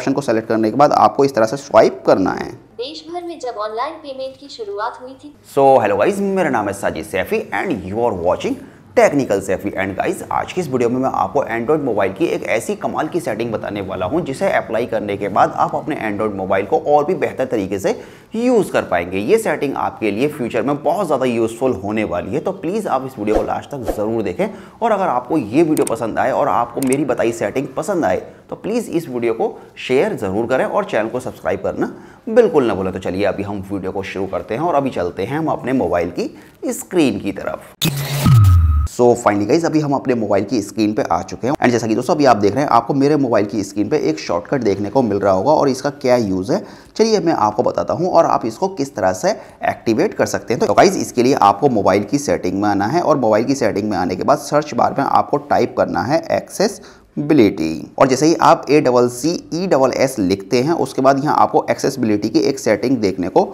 option को select करने के बाद आपको इस तरह से स्वाइप करना है देश भर में जब ऑनलाइन पेमेंट की शुरुआत हुई थी सो हेलो गाइज मेरा नाम है Sajid Saifi and you are watching technical Saifi and guys आज की इस वीडियो में मैं आपको एंड्रॉयड मोबाइल की एक ऐसी कमाल की सेटिंग बताने वाला हूं जिसे अप्लाई करने के बाद आप अपने एंड्रॉयड मोबाइल को और भी बेहतर तरीके से यूज़ कर पाएंगे ये सेटिंग आपके लिए फ्यूचर में बहुत ज़्यादा यूज़फुल होने वाली है तो प्लीज़ आप इस वीडियो को लास्ट तक ज़रूर देखें और अगर आपको ये वीडियो पसंद आए और आपको मेरी बताई सेटिंग पसंद आए तो प्लीज़ इस वीडियो को शेयर ज़रूर करें और चैनल को सब्सक्राइब करना बिल्कुल ना भूलें तो चलिए अभी हम वीडियो को शुरू करते हैं और अभी चलते हैं हम अपने मोबाइल की स्क्रीन की तरफ सो फाइनली गाइज अभी हम अपने मोबाइल की स्क्रीन पे आ चुके हैं एंड जैसा कि दोस्तों अभी आप देख रहे हैं आपको मेरे मोबाइल की स्क्रीन पे एक शॉर्टकट देखने को मिल रहा होगा और इसका क्या यूज़ है चलिए मैं आपको बताता हूँ और आप इसको किस तरह से एक्टिवेट कर सकते हैं तो, गाइज इसके लिए आपको मोबाइल की सेटिंग में आना है और मोबाइल की सेटिंग में आने के बाद सर्च बार में आपको टाइप करना है एक्सेस बिलिटी और जैसे ही आप A double C E double S लिखते हैं उसके बाद यहाँ आपको एक्सेसबिलिटी की एक सेटिंग देखने को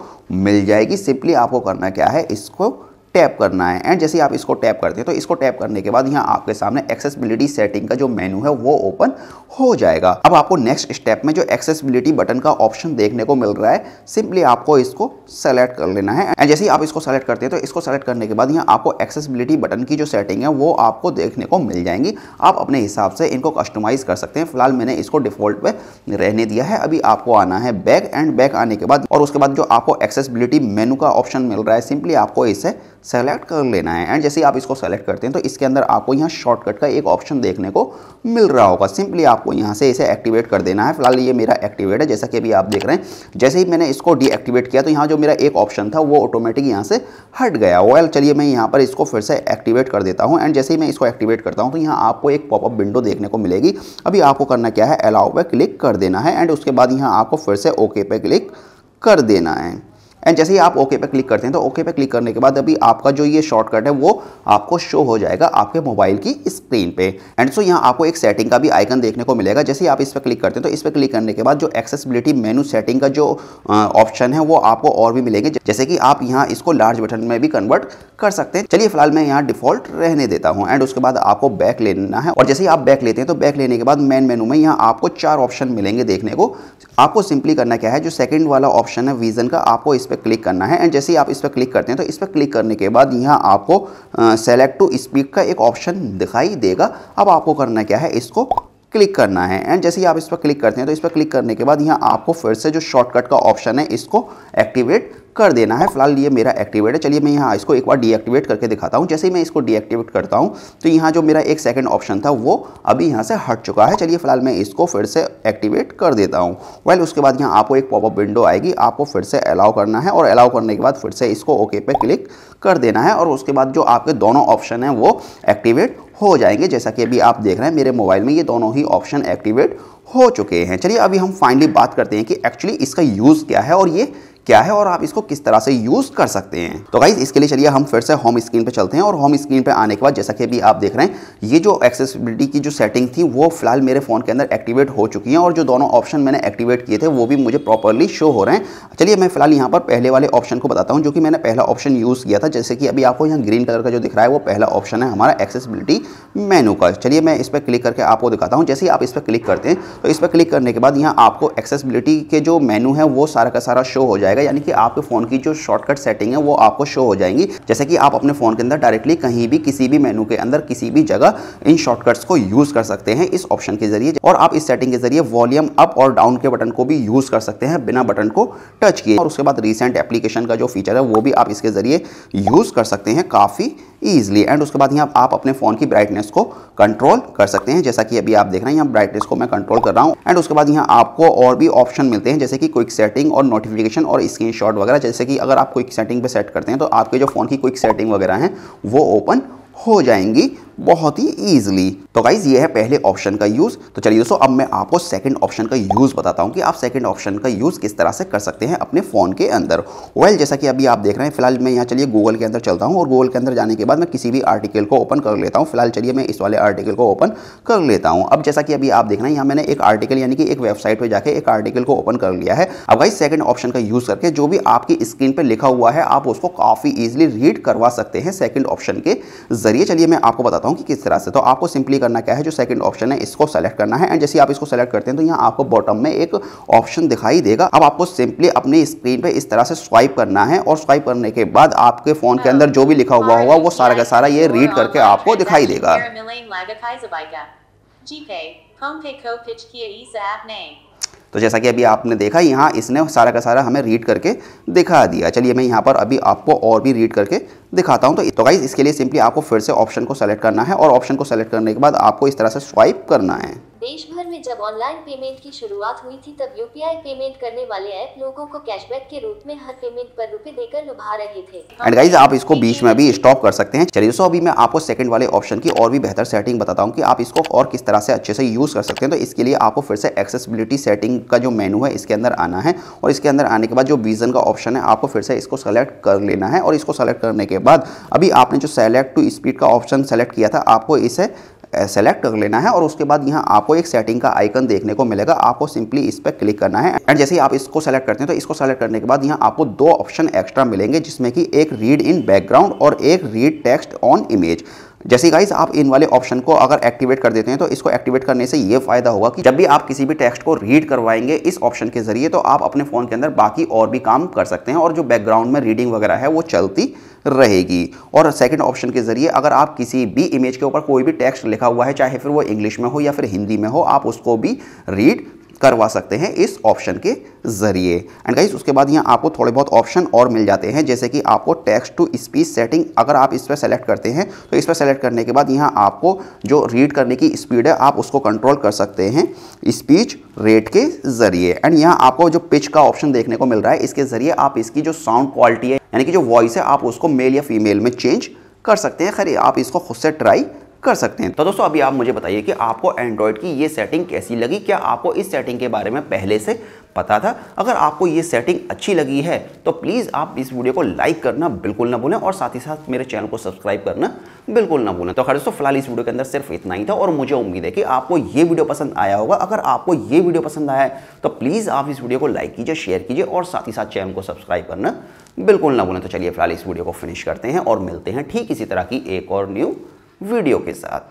मिल जाएगी सिंपली आपको करना क्या है इसको टैप करना है एंड जैसे आप इसको टैप करते हैं तो इसको टैप करने के बाद यहाँ आपके सामने एक्सेसिबिलिटी सेटिंग का जो मेन्यू है वो ओपन हो जाएगा अब आपको नेक्स्ट स्टेप में जो एक्सेसिबिलिटी बटन का ऑप्शन देखने को मिल रहा है सिंपली आपको इसको सेलेक्ट कर लेना है एंड जैसे ही आप इसको सेलेक्ट करते हैं तो इसको सेलेक्ट करने के बाद यहाँ आपको एक्सेसिबिलिटी बटन की जो सेटिंग है वो आपको देखने को मिल जाएंगी आप अपने हिसाब से इनको कस्टमाइज़ कर सकते हैं फिलहाल मैंने इसको डिफॉल्ट रहने दिया है अभी आपको आना है बैक एंड बैक आने के बाद और उसके बाद जो आपको एक्सेसिबिलिटी मेनू का ऑप्शन मिल रहा है सिंपली आपको इसे सेलेक्ट कर लेना है एंड जैसे ही आप इसको सेलेक्ट करते हैं तो इसके अंदर आपको यहाँ शॉर्टकट का एक ऑप्शन देखने को मिल रहा होगा सिंपली आपको यहाँ से इसे एक्टिवेट कर देना है फिलहाल ये मेरा एक्टिवेट है जैसा कि अभी आप देख रहे हैं जैसे ही मैंने इसको डीएक्टिवेट किया तो यहाँ जो मेरा एक ऑप्शन था वो ऑटोमेटिक यहाँ से हट गया वेल चलिए मैं यहाँ पर इसको फिर से एक्टिवेट कर देता हूँ एंड जैसे ही मैं इसको एक्टिवेट करता हूँ तो यहाँ आपको एक पॉपअप विंडो देखने को मिलेगी अभी आपको करना क्या है अलाउ पर क्लिक कर देना है एंड उसके बाद यहाँ आपको फिर से ओके पे क्लिक कर देना है एंड जैसे ही आप ओके पे क्लिक करते हैं तो ओके पे क्लिक करने के बाद अभी आपका जो ये शॉर्टकट है वो आपको शो हो जाएगा आपके मोबाइल की स्क्रीन पे एंड सो यहाँ आपको एक सेटिंग का भी आइकन देखने को मिलेगा जैसे ही आप इस पर क्लिक करते हैं तो इस पर क्लिक करने के बाद जो एक्सेसिबिलिटी मेनू सेटिंग का जो ऑप्शन है वो आपको और भी मिलेंगे जैसे कि आप यहाँ इसको लार्ज बटन में भी कन्वर्ट कर सकते हैं चलिए फिलहाल मैं यहाँ डिफॉल्ट रहने देता हूँ एंड उसके बाद आपको बैक लेना है और जैसे ही आप बैक लेते हैं तो बैक लेने के बाद मेन मेनू में यहाँ आपको चार ऑप्शन मिलेंगे देखने को आपको सिंपली करना क्या है जो सेकेंड वाला ऑप्शन है विजन का आपको इस पर क्लिक करना है एंड जैसे ही आप इस पर क्लिक करते हैं तो इस पर क्लिक करने के बाद यहाँ आपको सेलेक्ट टू स्पीक का एक ऑप्शन दिखाई देगा अब आपको करना क्या है इसको क्लिक करना है एंड जैसे ही आप इस पर क्लिक करते हैं तो इस पर क्लिक करने के बाद यहाँ आपको फिर से जो शॉर्टकट का ऑप्शन है इसको एक्टिवेट कर देना है फिलहाल ये मेरा एक्टिवेट है चलिए मैं यहाँ इसको एक बार डीएक्टिवेट करके दिखाता हूँ जैसे ही मैं इसको डीएक्टिवेट करता हूँ तो यहाँ जो मेरा एक सेकंड ऑप्शन था वो अभी यहाँ से हट चुका है चलिए फिलहाल मैं इसको फिर से एक्टिवेट कर देता हूँ वेल उसके बाद यहाँ आपको एक पॉपअप विंडो आएगी आपको फिर से अलाउ करना है और अलाउ करने के बाद फिर से इसको ओके पे क्लिक कर देना है और उसके बाद जो आपके दोनों ऑप्शन हैं वो एक्टिवेट हो जाएंगे जैसा कि अभी आप देख रहे हैं मेरे मोबाइल में ये दोनों ही ऑप्शन एक्टिवेट हो चुके हैं चलिए अभी हम फाइनली बात करते हैं कि एक्चुअली इसका यूज़ क्या है और ये क्या है और आप इसको किस तरह से यूज कर सकते हैं तो गाइज इसके लिए चलिए हम फिर से होम स्क्रीन पर चलते हैं और होम स्क्रीन पर आने के बाद जैसा कि अभी आप देख रहे हैं ये जो एक्सेसिबिलिटी की जो सेटिंग थी वो फिलहाल मेरे फोन के अंदर एक्टिवेट हो चुकी है और जो दोनों ऑप्शन मैंने एक्टिवेट किए थे वो भी मुझे प्रॉपरली शो हो रहे हैं चलिए मैं फिलहाल यहाँ पर पहले वाले ऑप्शन को बताता हूँ जो कि मैंने पहला ऑप्शन यूज़ किया था जैसे कि अभी आपको यहाँ ग्रीन कलर का जो दिख रहा है वो पहला ऑप्शन है हमारा एक्सेसिबिलिटी मेनू का चलिए मैं इस पर क्लिक करके आपको दिखाता हूँ जैसे ही आप इस पर क्लिक करते हैं तो इस पर क्लिक करने के बाद यहाँ आपको एक्सेसिबिलिटी के जो मेनू है वो सारा का सारा शो हो जाएगा जाएगा यानी कि आपके फ़ोन की जो शॉर्टकट सेटिंग है वो आपको शो हो जाएंगी जैसे कि आप अपने फ़ोन के अंदर डायरेक्टली कहीं भी किसी भी मेनू के अंदर किसी भी जगह इन शॉर्टकट्स को यूज़ कर सकते हैं इस ऑप्शन के ज़रिए और आप इस सेटिंग के ज़रिए वॉल्यूम अप और डाउन के बटन को भी यूज़ कर सकते हैं बिना बटन को टच किए और उसके बाद रिसेंट एप्लीकेशन का जो फीचर है वो भी आप इसके ज़रिए यूज़ कर सकते हैं काफ़ी ईजिली एंड उसके बाद यहाँ आप अपने फ़ोन की ब्राइटनेस को कंट्रोल कर सकते हैं जैसा कि अभी आप देख रहे हैं यहाँ ब्राइटनेस को मैं कंट्रोल कर रहा हूँ एंड उसके बाद यहाँ आपको और भी ऑप्शन मिलते हैं जैसे कि क्विक सेटिंग और नोटिफिकेशन और स्क्रीन वगैरह जैसे कि अगर आप क्विक सेटिंग पर सेट करते हैं तो आपके जो फ़ोन की क्विक सेटिंग वगैरह हैं वो ओपन हो जाएंगी बहुत ही ईजिली तो गाइज ये है पहले ऑप्शन का यूज तो चलिए दोस्तों अब मैं आपको सेकंड ऑप्शन का यूज बताता हूँ कि आप सेकंड ऑप्शन का यूज किस तरह से कर सकते हैं अपने फोन के अंदर वेल well, जैसा कि अभी आप देख रहे हैं फिलहाल मैं यहाँ चलिए गूगल के अंदर चलता हूँ और गूगल के अंदर जाने के बाद मैं किसी भी आर्टिकल को ओपन कर लेता हूँ फिलहाल चलिए मैं इस वाले आर्टिकल को ओपन कर लेता हूँ अब जैसा कि अभी आप देख रहे हैं यहाँ मैंने एक आर्टिकल यानी कि एक वेबसाइट पर जाकर एक आर्टिकल को ओपन कर लिया है अब गाइज सेकंड ऑप्शन का यूज करके जो भी आपकी स्क्रीन पर लिखा हुआ है आप उसको काफी ईजिली रीड करवा सकते हैं सेकंड ऑप्शन के जरिए चलिए मैं आपको बताता हूँ हूँ कि किस तरह से तो आपको सिंपली करना क्या है जो सेकंड ऑप्शन है इसको सेलेक्ट करना है एंड जैसे आप इसको सेलेक्ट करते हैं तो यहाँ आपको बॉटम में एक ऑप्शन दिखाई देगा अब आपको सिंपली अपने स्क्रीन पर इस तरह से स्वाइप करना है और स्वाइप करने के बाद आपके फ़ोन के अंदर जो भी लिखा हुआ होगा वो सारा का सारा ये रीड करके आपको दिखाई देगा तो जैसा कि अभी आपने देखा यहाँ इसने सारा का सारा हमें रीड करके दिखा दिया चलिए मैं यहाँ पर अभी आपको और भी रीड करके दिखाता हूँ तो, तो गाइज इसके लिए सिंपली आपको फिर से ऑप्शन को सेलेक्ट करना है और ऑप्शन को सेलेक्ट करने के बाद आपको इस तरह से स्वाइप करना है देश भर में जब ऑनलाइन पेमेंट की शुरुआत हुई थी तब यूपीआई पेमेंट करने वाले ऐप लोगों को कैशबैक के रूप में हर पेमेंट पर रुपए देकर लुभा रहे थे एंड गाइज आप इसको बीच में भी स्टॉप कर सकते हैं चलिए दोस्तों अभी मैं आपको सेकंड वाले ऑप्शन की और भी बेहतर सेटिंग बताता हूँ की आप इसको और किस तरह से अच्छे से यूज कर सकते हैं तो इसके लिए आपको फिर से एक्सेसिबिलिटी सेटिंग का जो मेनू है इसके अंदर आना है और इसके अंदर आने के बाद जो विजन का ऑप्शन है आपको फिर से इसको सेलेक्ट कर लेना है और इसको सेलेक्ट करने के बाद अभी आपने जो सेलेक्ट टू स्पीड का ऑप्शन सेलेक्ट किया था आपको इसे सेलेक्ट कर लेना है और उसके बाद यहाँ आपको एक सेटिंग का आइकन देखने को मिलेगा आपको सिंपली इस पर क्लिक करना है एंड जैसे ही आप इसको सेलेक्ट करते हैं तो इसको सेलेक्ट करने के बाद यहाँ आपको दो ऑप्शन एक्स्ट्रा मिलेंगे जिसमें कि एक रीड इन बैकग्राउंड और एक रीड टेक्स्ट ऑन इमेज जैसे गाइज आप इन वाले ऑप्शन को अगर एक्टिवेट कर देते हैं तो इसको एक्टिवेट करने से ये फायदा होगा कि जब भी आप किसी भी टेक्स्ट को रीड करवाएंगे इस ऑप्शन के जरिए तो आप अपने फ़ोन के अंदर बाकी और भी काम कर सकते हैं और जो बैकग्राउंड में रीडिंग वगैरह है वो चलती रहेगी और सेकंड ऑप्शन के ज़रिए अगर आप किसी भी इमेज के ऊपर कोई भी टेक्स्ट लिखा हुआ है चाहे फिर वो इंग्लिश में हो या फिर हिंदी में हो आप उसको भी रीड करवा सकते हैं इस ऑप्शन के ज़रिए एंड गाइज उसके बाद यहाँ आपको थोड़े बहुत ऑप्शन और मिल जाते हैं जैसे कि आपको टेक्स्ट टू स्पीच सेटिंग अगर आप इस पर सेलेक्ट करते हैं तो इस पर सेलेक्ट करने के बाद यहाँ आपको जो रीड करने की स्पीड है आप उसको कंट्रोल कर सकते हैं स्पीच रेट के ज़रिए एंड यहाँ आपको जो पिच का ऑप्शन देखने को मिल रहा है इसके ज़रिए आप इसकी जो साउंड क्वालिटी है यानी कि जो वॉइस है आप उसको मेल या फीमेल में चेंज कर सकते हैं खैर आप इसको खुद से ट्राई कर सकते हैं तो दोस्तों अभी आप मुझे बताइए कि आपको एंड्रॉयड की ये सेटिंग कैसी लगी क्या आपको इस सेटिंग के बारे में पहले से पता था अगर आपको ये सेटिंग अच्छी लगी है तो प्लीज़ आप इस वीडियो को लाइक करना बिल्कुल ना भूलें और साथ ही साथ मेरे चैनल को सब्सक्राइब करना बिल्कुल ना भूलें तो खैर दोस्तों फिलहाल इस वीडियो के अंदर सिर्फ इतना ही था और मुझे उम्मीद है कि आपको ये वीडियो पसंद आया होगा अगर आपको ये वीडियो पसंद आया है तो प्लीज़ आप इस वीडियो को लाइक कीजिए शेयर कीजिए और साथ ही साथ चैनल को सब्सक्राइब करना बिल्कुल ना भूलें तो चलिए फिलहाल इस वीडियो को फिनिश करते हैं और मिलते हैं ठीक इसी तरह की एक और न्यू वीडियो के साथ